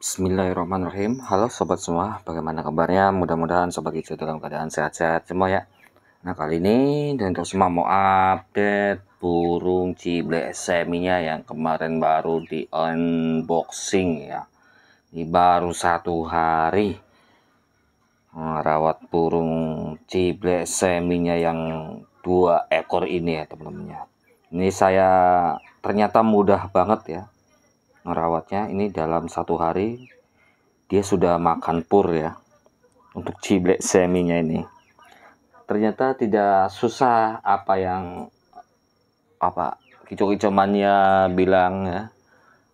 Bismillahirrahmanirrahim. Halo sobat semua, bagaimana kabarnya? Mudah-mudahan sobat itu dalam keadaan sehat-sehat semua ya. Nah kali ini dan terus semua mau update burung cible seminya yang kemarin baru di unboxing ya. Ini baru satu hari merawat nah, burung cible seminya yang dua ekor ini ya teman-teman ya. Ini saya ternyata mudah banget ya merawatnya ini dalam satu hari dia sudah makan pur ya untuk ciblek seminya ini ternyata tidak susah apa yang apa kicau-kicau mania bilang ya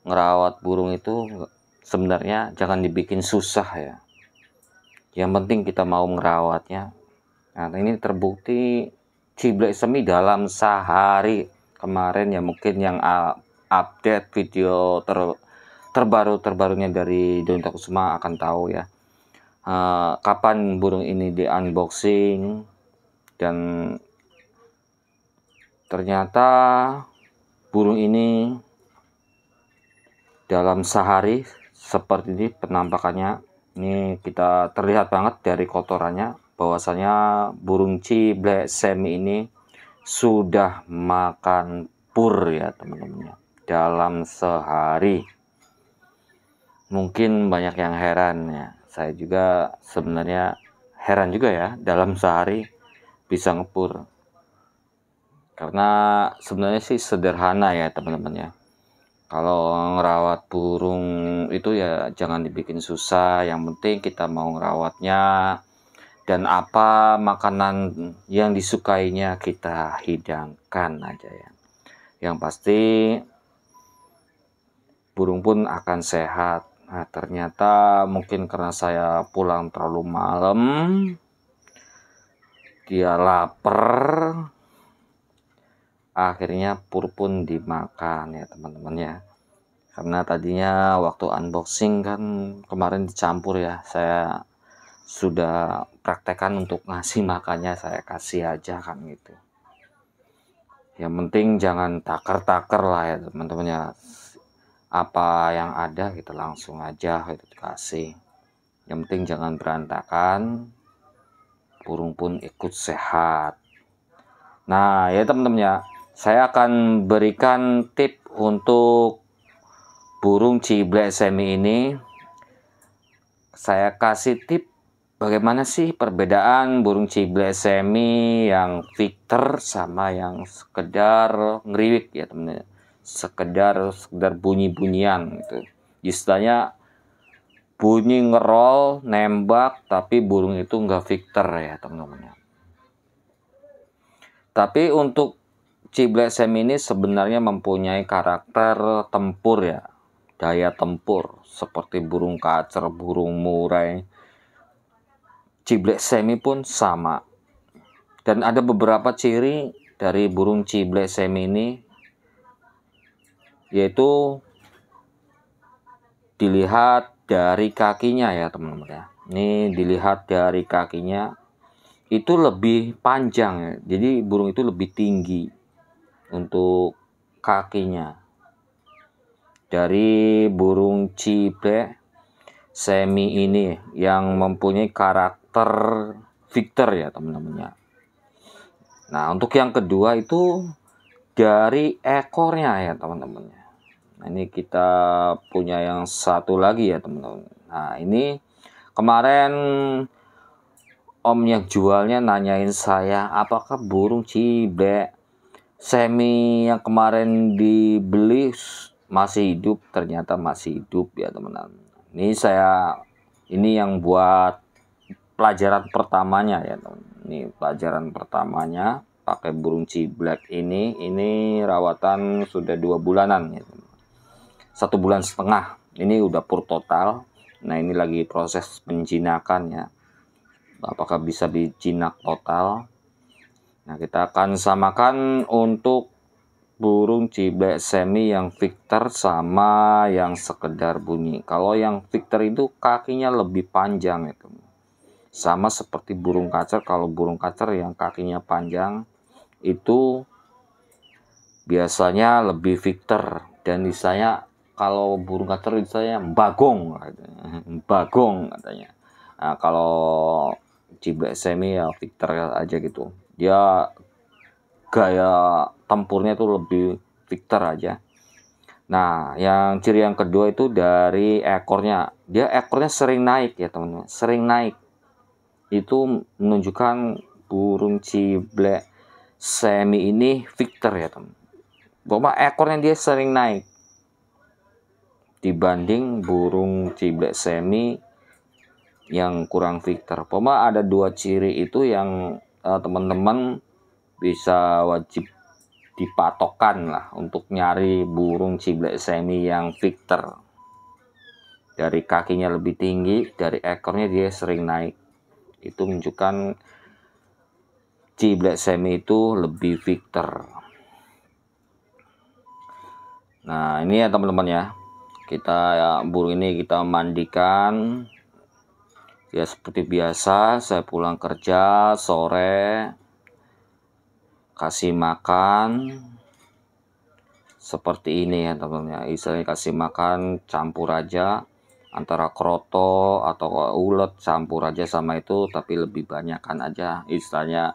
ngerawat burung itu sebenarnya jangan dibikin susah ya yang penting kita mau ngerawatnya nah ini terbukti ciblek semi dalam sehari kemarin ya mungkin yang ah, update video ter terbaru terbarunya dari Doni Takusuma akan tahu ya uh, kapan burung ini di unboxing dan ternyata burung ini dalam sehari seperti ini penampakannya ini kita terlihat banget dari kotorannya bahwasanya burung ciblek semi ini sudah makan pur ya teman-teman dalam sehari. Mungkin banyak yang heran ya. Saya juga sebenarnya heran juga ya dalam sehari bisa ngepur. Karena sebenarnya sih sederhana ya teman-teman ya. Kalau ngerawat burung itu ya jangan dibikin susah. Yang penting kita mau ngerawatnya dan apa makanan yang disukainya kita hidangkan aja ya. Yang pasti burung pun akan sehat. Nah, ternyata mungkin karena saya pulang terlalu malam, dia lapar, akhirnya pur pun dimakan ya teman-teman ya. Karena tadinya waktu unboxing kan kemarin dicampur ya, saya sudah praktekan untuk ngasih makannya saya kasih aja kan gitu. Yang penting jangan takar-takar lah ya teman-teman ya apa yang ada kita gitu, langsung aja kita gitu kasih yang penting jangan berantakan burung pun ikut sehat nah ya teman-teman ya saya akan berikan tip untuk burung ciblek semi ini saya kasih tip bagaimana sih perbedaan burung ciblek semi yang victor sama yang sekedar ngeriwik ya teman-teman ya sekedar sekedar bunyi-bunyian gitu. Istilahnya bunyi ngerol, nembak, tapi burung itu nggak victor ya teman-teman. Tapi untuk ciblek sem ini sebenarnya mempunyai karakter tempur ya, daya tempur seperti burung kacer, burung murai. Ciblek semi pun sama. Dan ada beberapa ciri dari burung ciblek semi ini yaitu dilihat dari kakinya ya teman-teman ya. Ini dilihat dari kakinya itu lebih panjang ya. Jadi burung itu lebih tinggi untuk kakinya. Dari burung cipe semi ini yang mempunyai karakter victor ya teman-teman ya. Nah, untuk yang kedua itu dari ekornya ya teman-teman ya Nah, ini kita punya yang satu lagi ya teman-teman. Nah ini kemarin om yang jualnya nanyain saya apakah burung ciblek semi yang kemarin dibeli masih hidup ternyata masih hidup ya teman-teman. Ini saya ini yang buat pelajaran pertamanya ya teman. teman Ini pelajaran pertamanya pakai burung ciblek ini ini rawatan sudah dua bulanan ya satu bulan setengah ini udah pur total nah ini lagi proses penjinakan ya apakah bisa dijinak total nah kita akan samakan untuk burung ciblek semi yang victor sama yang sekedar bunyi kalau yang victor itu kakinya lebih panjang itu sama seperti burung kacer kalau burung kacer yang kakinya panjang itu biasanya lebih victor dan misalnya kalau burung kater itu saya bagong bagong katanya nah, kalau ciblek semi ya Victor aja gitu dia gaya tempurnya itu lebih Victor aja nah yang ciri yang kedua itu dari ekornya dia ekornya sering naik ya teman-teman sering naik itu menunjukkan burung ciblek semi ini Victor ya teman. Bahwa ekornya dia sering naik dibanding burung ciblek semi yang kurang victor. Poma ada dua ciri itu yang eh, teman-teman uh, bisa wajib dipatokan lah untuk nyari burung ciblek semi yang victor. Dari kakinya lebih tinggi, dari ekornya dia sering naik. Itu menunjukkan ciblek semi itu lebih victor. Nah, ini ya teman-teman ya kita ya, burung ini kita mandikan ya seperti biasa saya pulang kerja sore kasih makan seperti ini ya teman-teman istilahnya kasih makan campur aja antara kroto atau ulet campur aja sama itu tapi lebih banyakkan aja istilahnya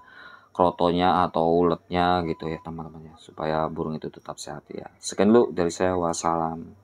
krotonya atau uletnya gitu ya teman-teman ya supaya burung itu tetap sehat ya sekian dulu dari saya wassalam